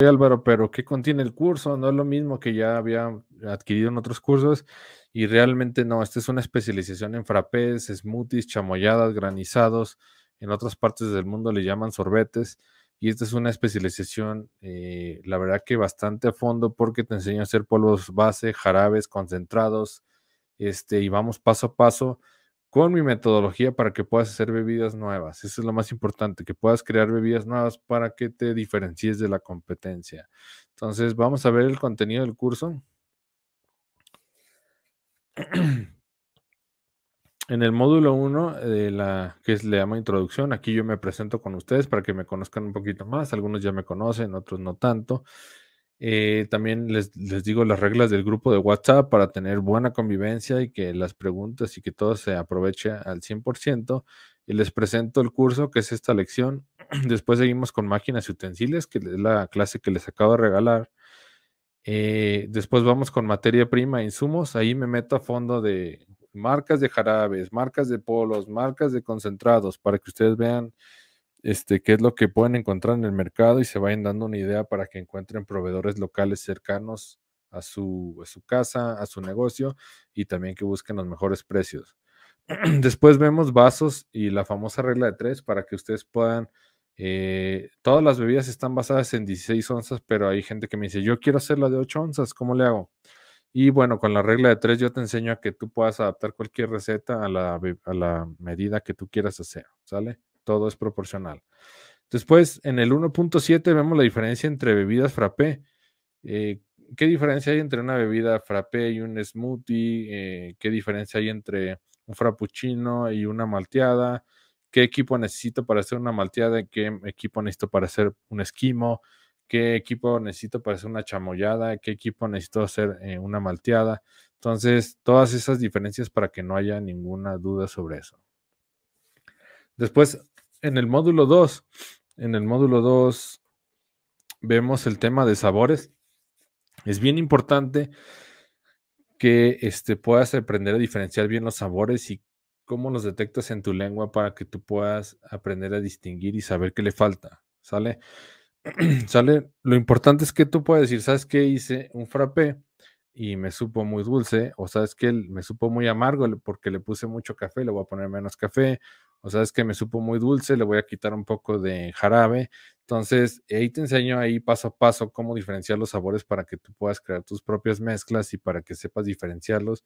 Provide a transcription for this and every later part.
Sí, Álvaro, pero ¿qué contiene el curso? No es lo mismo que ya había adquirido en otros cursos y realmente no, esta es una especialización en frappés, smoothies, chamoyadas, granizados, en otras partes del mundo le llaman sorbetes y esta es una especialización, eh, la verdad que bastante a fondo porque te enseño a hacer polvos base, jarabes, concentrados, este, y vamos paso a paso con mi metodología para que puedas hacer bebidas nuevas. Eso es lo más importante, que puedas crear bebidas nuevas para que te diferencies de la competencia. Entonces, vamos a ver el contenido del curso. En el módulo 1 de la que es le llama introducción, aquí yo me presento con ustedes para que me conozcan un poquito más. Algunos ya me conocen, otros no tanto. Eh, también les, les, digo las reglas del grupo de WhatsApp para tener buena convivencia y que las preguntas y que todo se aproveche al 100%. Y les presento el curso que es esta lección. Después seguimos con máquinas y utensilios, que es la clase que les acabo de regalar. Eh, después vamos con materia prima, insumos. Ahí me meto a fondo de marcas de jarabes, marcas de polos, marcas de concentrados, para que ustedes vean este, qué es lo que pueden encontrar en el mercado y se vayan dando una idea para que encuentren proveedores locales cercanos a su, su casa, a su negocio y también que busquen los mejores precios. Después vemos vasos y la famosa regla de tres para que ustedes puedan eh, todas las bebidas están basadas en 16 onzas, pero hay gente que me dice, yo quiero hacer la de 8 onzas, ¿cómo le hago? Y bueno, con la regla de tres yo te enseño a que tú puedas adaptar cualquier receta a la, a la medida que tú quieras hacer, ¿sale? todo es proporcional. Después, en el 1.7 vemos la diferencia entre bebidas frappé. Eh, ¿Qué diferencia hay entre una bebida frappé y un smoothie? Eh, ¿Qué diferencia hay entre un frappuccino y una malteada? ¿Qué equipo necesito para hacer una malteada? ¿Qué em, equipo necesito para hacer un esquimo? ¿Qué equipo necesito para hacer una chamoyada? ¿Qué equipo necesito hacer eh, una malteada? Entonces, todas esas diferencias para que no haya ninguna duda sobre eso. Después, en el módulo 2, en el módulo 2 vemos el tema de sabores. Es bien importante que este, puedas aprender a diferenciar bien los sabores y cómo los detectas en tu lengua para que tú puedas aprender a distinguir y saber qué le falta. ¿Sale? ¿Sale? Lo importante es que tú puedas decir, ¿sabes qué? Hice un frappé y me supo muy dulce, o sabes que me supo muy amargo porque le puse mucho café, le voy a poner menos café, o sea, es que me supo muy dulce, le voy a quitar un poco de jarabe. Entonces, ahí te enseño ahí paso a paso cómo diferenciar los sabores para que tú puedas crear tus propias mezclas y para que sepas diferenciarlos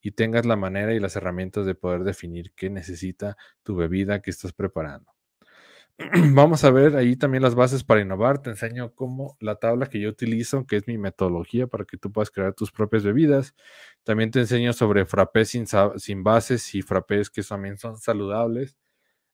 y tengas la manera y las herramientas de poder definir qué necesita tu bebida que estás preparando. vamos a ver ahí también las bases para innovar. Te enseño cómo la tabla que yo utilizo, que es mi metodología para que tú puedas crear tus propias bebidas. También te enseño sobre frappés sin, sin bases y frappés que también son saludables.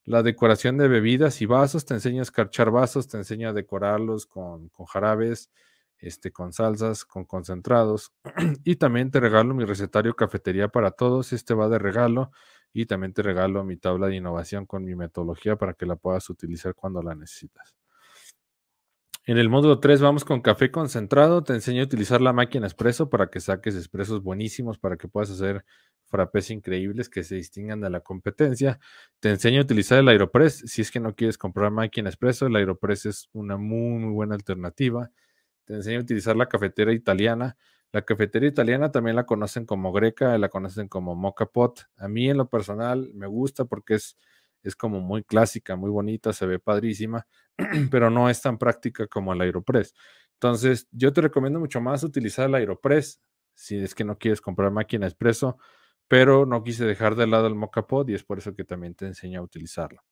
La decoración de bebidas y vasos, te enseño a escarchar vasos, te enseño a decorarlos con, jarabes, este, con salsas, con concentrados. y también te regalo mi recetario cafetería para todos. Este va de regalo. Y también te regalo mi tabla de innovación con mi metodología para que la puedas utilizar cuando la necesitas. En el módulo 3 vamos con café concentrado. Te enseño a utilizar la máquina expreso para que saques expresos buenísimos, para que puedas hacer frappés increíbles que se distingan de la competencia. Te enseño a utilizar el Aeropress. Si es que no quieres comprar máquina expreso, el Aeropress es una muy, muy buena alternativa. Te enseño a utilizar la cafetera italiana. La cafetería italiana también la conocen como greca, la conocen como mocha pot. A mí en lo personal me gusta porque es, es como muy clásica, muy bonita, se ve padrísima, pero no es tan práctica como el Aeropress. Entonces, yo te recomiendo mucho más utilizar el Aeropress si es que no quieres comprar máquina expreso, pero no quise dejar de lado el mocha pot y es por eso que también te enseño a utilizarlo.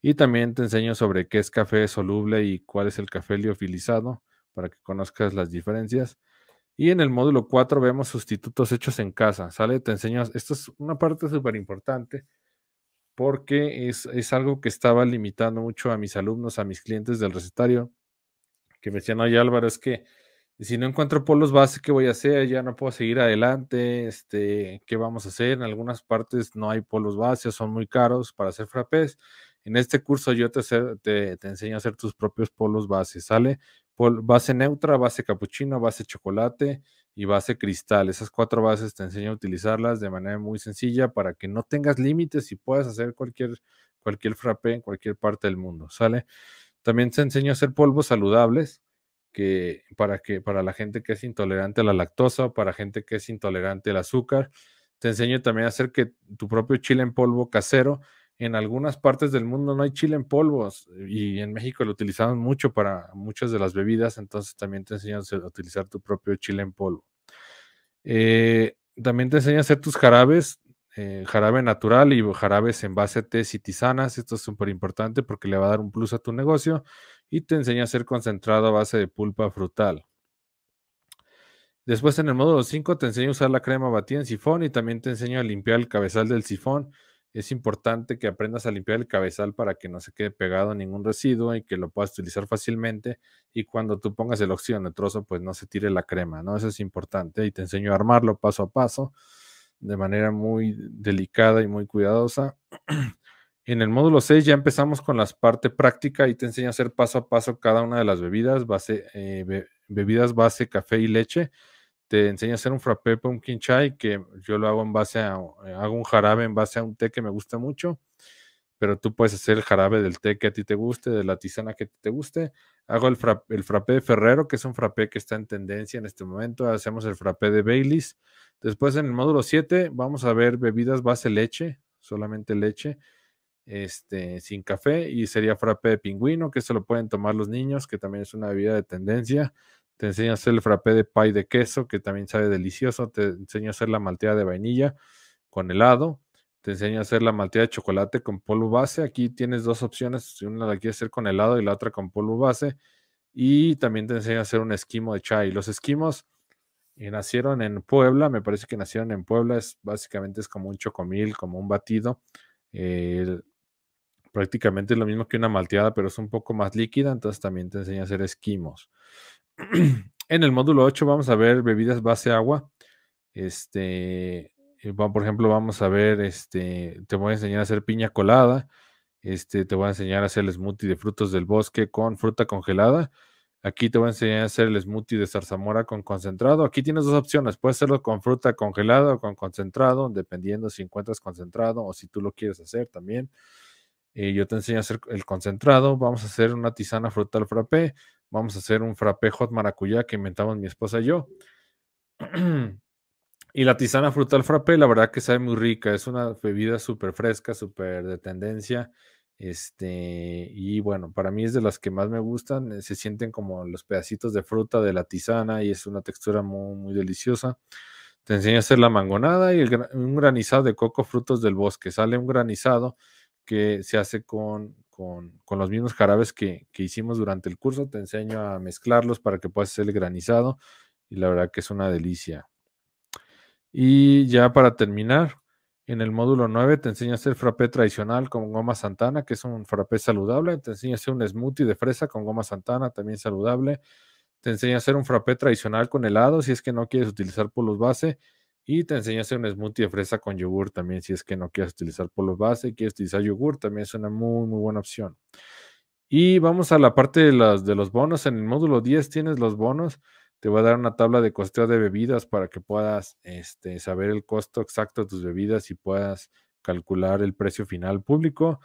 Y también te enseño sobre qué es café soluble y cuál es el café liofilizado para que conozcas las diferencias. Y en el módulo 4 vemos sustitutos hechos en casa. Sale, te enseño. Esto es una parte súper importante porque es, algo que estaba limitando mucho a mis alumnos, a mis clientes del recetario, que me decían, ay, Álvaro, es que si no encuentro polos base, ¿qué voy a hacer? Ya no puedo seguir adelante, este, ¿qué vamos a hacer? En algunas partes no hay polos base, son muy caros para hacer frappés. En este curso yo te, te, enseño a hacer tus propios polos base, ¿sale? base neutra, base capuchino, base chocolate y base cristal. Esas cuatro bases te enseño a utilizarlas de manera muy sencilla para que no tengas límites y puedas hacer cualquier, cualquier frappé en cualquier parte del mundo, ¿sale? También te enseño a hacer polvos saludables que para que para la gente que es intolerante a la lactosa, para gente que es intolerante al azúcar. Te enseño también a hacer que tu propio chile en polvo casero en algunas partes del mundo no hay chile en polvos y en México lo utilizaban mucho para muchas de las bebidas, entonces también te enseñan a utilizar tu propio chile en polvo. Eh, también te enseña a hacer tus jarabes, eh, jarabe natural y jarabes en base a tés y tisanas. Esto es súper importante porque le va a dar un plus a tu negocio y te enseña a hacer concentrado a base de pulpa frutal. Después en el módulo 5 te enseño a usar la crema batida en sifón y también te enseño a limpiar el cabezal del sifón es importante que aprendas a limpiar el cabezal para que no se quede pegado ningún residuo y que lo puedas utilizar fácilmente. Y cuando tú pongas el oxígeno trozo, pues no se tire la crema, ¿no? Eso es importante. Y te enseño a armarlo paso a paso, de manera muy delicada y muy cuidadosa. En el módulo 6 ya empezamos con la parte práctica y te enseño a hacer paso a paso cada una de las bebidas, base, eh, bebidas base, café y leche te enseña a hacer un frappé pumpkin chai, que yo lo hago en base a, eh, hago un jarabe en base a un té que me gusta mucho, pero tú puedes hacer el jarabe del té que a ti te guste, de la tisana que te guste. Hago el, frappé, el de Ferrero, que es un frappé que está en tendencia en este momento. Hacemos el frappé de Baileys. Después en el módulo 7 vamos a ver bebidas base leche, solamente leche, este, sin café, y sería frappé de pingüino, que se lo pueden tomar los niños, que también es una bebida de tendencia te enseño a hacer el frappé de pay de queso, que también sabe delicioso, te enseño a hacer la malteada de vainilla con helado, te enseño a hacer la malteada de chocolate con polvo base, aquí tienes dos opciones, una la quieres hacer con helado y la otra con polvo base, y también te enseño a hacer un esquimo de chai. Los esquimos eh, nacieron en Puebla, me parece que nacieron en Puebla, es, básicamente es como un chocomil, como un batido, eh, prácticamente es lo mismo que una malteada, pero es un poco más líquida, entonces también te enseño a hacer esquimos. en el módulo 8 vamos a ver bebidas base agua. Este, eh, por ejemplo, vamos a ver, este, te voy a enseñar a hacer piña colada. Este, te voy a enseñar a hacer el smoothie de frutos del bosque con fruta congelada. Aquí te voy a enseñar a hacer el smoothie de zarzamora con concentrado. Aquí tienes dos opciones. Puedes hacerlo con fruta congelada o con concentrado, dependiendo si encuentras concentrado o si tú lo quieres hacer también. Eh, yo te enseño a hacer el concentrado. Vamos a hacer una tisana frutal frappé vamos a hacer un frappé hot maracuyá que inventamos mi esposa y yo. y la tisana frutal frappé, la verdad que sabe muy rica, es una bebida súper fresca, súper de tendencia. Este, y bueno, para mí es de las que más me gustan, eh, se sienten como los pedacitos de fruta de la tisana y es una textura muy, muy deliciosa. Te enseño a hacer la mangonada y un granizado de coco frutos del bosque. Sale un granizado que se hace con con, los mismos jarabes que, que, hicimos durante el curso. Te enseño a mezclarlos para que puedas hacer el granizado y la verdad que es una delicia. Y ya para terminar, en el módulo 9 te enseño a hacer frappé tradicional con goma santana, que es un frappé saludable. Te enseño a hacer un smoothie de fresa con goma santana, también saludable. Te enseño a hacer un frappé tradicional con helado, si es que no quieres utilizar polos base y te enseño a hacer un smoothie de fresa con yogur también, si es que no quieres utilizar polvo base quieres utilizar yogur, también es una muy, muy buena opción. Y vamos a la parte de, las, de los bonos. En el módulo 10 tienes los bonos. Te voy a dar una tabla de costeo de bebidas para que puedas este, saber el costo exacto de tus bebidas y puedas calcular el precio final público.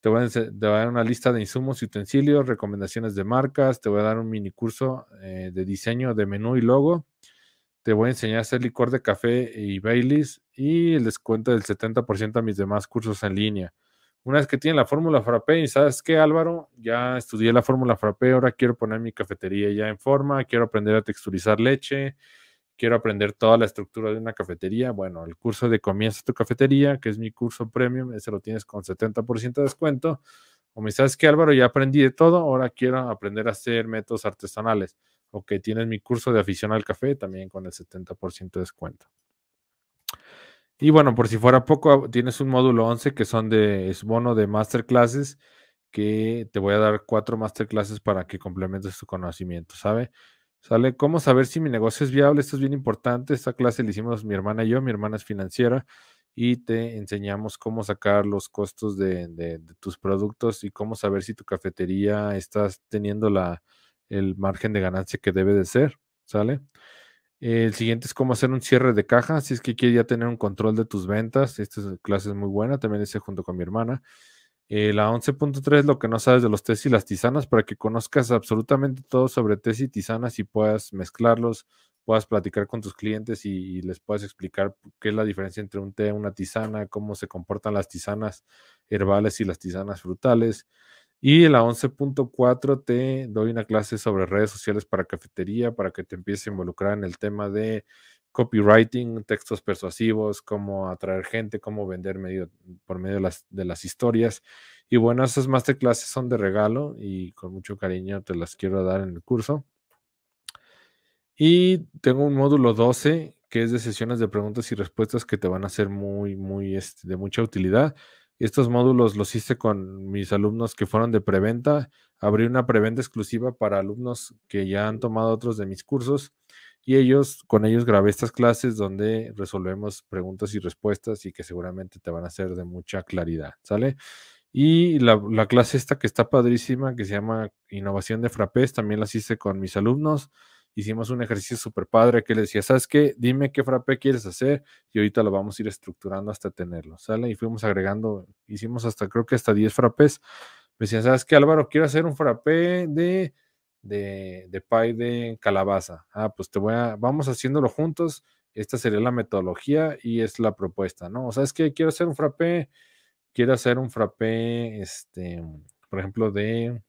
Te voy, a, dar una lista de insumos y utensilios, recomendaciones de marcas, te voy a dar un mini curso eh, de diseño de menú y logo, te voy a enseñar a hacer licor de café y Baileys y el descuento del 70% a mis demás cursos en línea. Una vez que tienes la fórmula frappé, y sabes qué, Álvaro, ya estudié la fórmula frappé, ahora quiero poner mi cafetería ya en forma, quiero aprender a texturizar leche, quiero aprender toda la estructura de una cafetería. Bueno, el curso de Comienza tu cafetería, que es mi curso premium, ese lo tienes con 70% de descuento. O me sabes qué, Álvaro, ya aprendí de todo, ahora quiero aprender a hacer métodos artesanales que tienes mi curso de afición al café también con el 70% de descuento. Y bueno, por si fuera poco, ah, tienes un módulo 11 que son de, es bono de masterclasses, que te voy a dar cuatro masterclasses para que complementes tu conocimiento, ¿sabe? ¿Sale? ¿Cómo saber si mi negocio es viable? Esto es bien importante. Esta clase la hicimos mi hermana y yo, mi hermana es financiera, y te enseñamos cómo sacar los costos de tus productos y cómo saber si tu cafetería estás teniendo la, el margen de ganancia que debe de ser, ¿sale? El siguiente es cómo hacer un cierre de caja, si es que quieres ya tener un control de tus ventas, esta clase es muy buena, también hice junto con mi hermana. Eh, la 11.3, lo que no sabes de los tés y las tisanas, para que conozcas absolutamente todo sobre tés y tisanas y puedas mezclarlos, puedas platicar con tus clientes y, les puedas explicar qué es la diferencia entre un té, una tisana, cómo se comportan las tisanas herbales y las tisanas frutales. Y en la 11.4 te doy una clase sobre redes sociales para cafetería, para que te empieces a involucrar en el tema de copywriting, textos persuasivos, cómo atraer gente, cómo vender medio, por medio de las, historias. Y bueno, esas masterclasses son de regalo y con mucho cariño te las quiero dar en el curso. Y tengo un módulo 12 que es de sesiones de preguntas y respuestas que te van a ser muy, muy, este, de mucha utilidad. Estos módulos los hice con mis alumnos que fueron de preventa. Abrí una preventa exclusiva para alumnos que ya han tomado otros de mis cursos y ellos, con ellos grabé estas clases donde resolvemos preguntas y respuestas y que seguramente te van a ser de mucha claridad, ¿sale? Y la, clase esta que está padrísima, que se llama Innovación de Frappés, también las hice con mis alumnos hicimos un ejercicio súper padre que le decía, ¿sabes qué? Dime qué frappé quieres hacer y ahorita lo vamos a ir estructurando hasta tenerlo, ¿sale? Y fuimos agregando, hicimos hasta, creo que hasta 10 frappés. Me decía, ¿sabes qué, Álvaro? Quiero hacer un frappé de, de, de pie de calabaza. Ah, pues te voy a, vamos haciéndolo juntos. Esta sería la metodología y es la propuesta, ¿no? ¿Sabes qué? Quiero hacer un frappé, quiero hacer un frappé, este, por ejemplo, de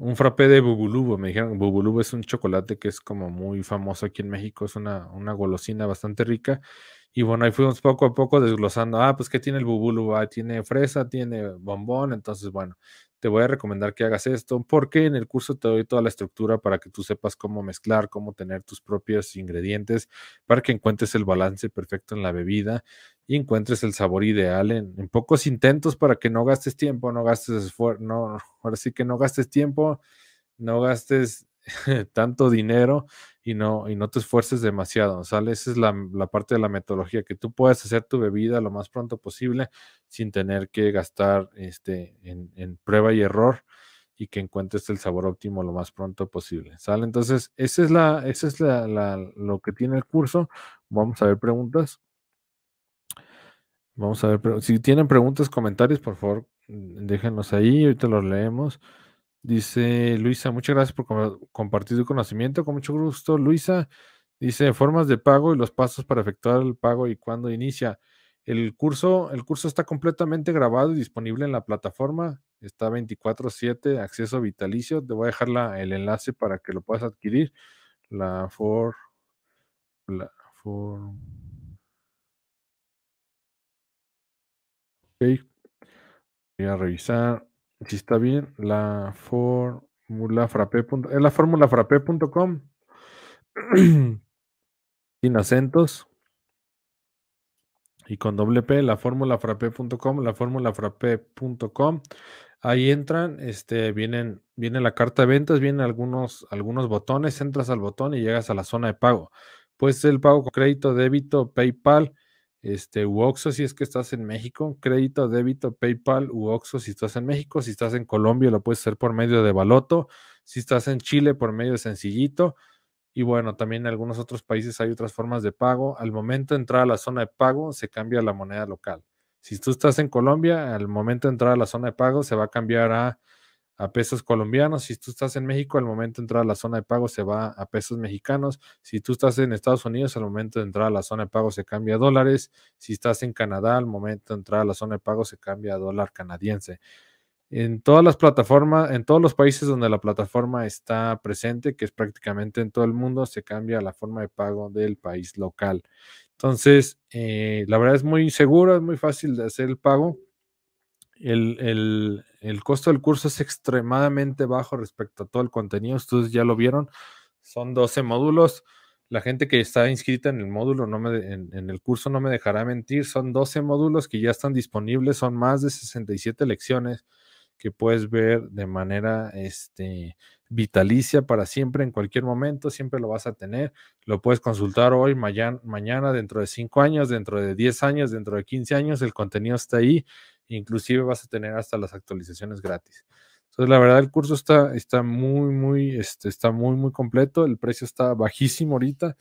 un frappé de bubulubo, me dijeron. Bubulubo es un chocolate que es como muy famoso aquí en México, es una, una golosina bastante rica. Y bueno, ahí fuimos poco a poco desglosando, ah, pues ¿qué tiene el bubulubo? Ah, tiene fresa, tiene bombón, entonces bueno, te voy a recomendar que hagas esto, porque en el curso te doy toda la estructura para que tú sepas cómo mezclar, cómo tener tus propios ingredientes, para que encuentres el balance perfecto en la bebida y encuentres el sabor ideal en, pocos intentos para que no gastes tiempo, no gastes esfuerzo, no, ahora sí que no gastes tiempo, no gastes tanto dinero y no, y no te esfuerces demasiado, ¿sale? Esa es la, parte de la metodología, que tú puedas hacer tu bebida lo más pronto posible sin tener que gastar este, en, prueba y error y que encuentres el sabor óptimo lo más pronto posible, ¿sale? Entonces, esa es, la, esa es la, lo que tiene el curso. Vamos a ver preguntas. Vamos a ver, si tienen preguntas, comentarios, por favor, mm, déjenlos ahí, ahorita los leemos. Dice Luisa, muchas gracias por compartir tu conocimiento. Con mucho gusto, Luisa. Dice formas de pago y los pasos para efectuar el pago y cuándo inicia. El curso, el curso está completamente grabado y disponible en la plataforma. Está 24/7, acceso vitalicio. Te voy a dejar el enlace para que lo puedas adquirir. La for, la for. Ok. Voy a revisar si está bien, la fórmula Es la fórmula Sin acentos. Y con doble P, la fórmula la fórmula Ahí entran, este, vienen, viene la carta de ventas, vienen algunos, algunos botones, entras al botón y llegas a la zona de pago. pues el pago con crédito, débito, PayPal este, Uoxo si es que estás en México, crédito, débito, PayPal, Uoxo si estás en México, si estás en Colombia lo puedes hacer por medio de Baloto, si estás en Chile por medio de Sencillito y bueno, también en algunos otros países hay otras formas de pago. Al momento de entrar a la zona de pago se cambia la moneda local. Si tú estás en Colombia, al momento de entrar a la zona de pago se va a cambiar a a pesos colombianos. Si tú estás en México, al momento de entrar a la zona de pago se va a pesos mexicanos. Si tú estás en Estados Unidos, al momento de entrar a la zona de pago se cambia a dólares. Si estás en Canadá, al momento de entrar a la zona de pago se cambia a dólar canadiense. En todas las plataformas, en todos los países donde la plataforma está presente, que es prácticamente en todo el mundo, se cambia la forma de pago del país local. Entonces, eh, la verdad es muy seguro, es muy fácil de hacer el pago. el, el costo del curso es extremadamente bajo respecto a todo el contenido. Ustedes ya lo vieron. Son 12 módulos. La gente que está inscrita en el módulo, no me en, el curso, no me dejará mentir. Son 12 módulos que ya están disponibles. Son más de 67 lecciones que puedes ver de manera este, vitalicia para siempre, en cualquier momento, siempre lo vas a tener. Lo puedes consultar hoy, mañana, mañana dentro de 5 años, dentro de 10 años, dentro de 15 años, el contenido está ahí inclusive vas a tener hasta las actualizaciones gratis. Entonces, la verdad, el curso está, está muy, muy, este, está muy, muy completo. El precio está bajísimo ahorita.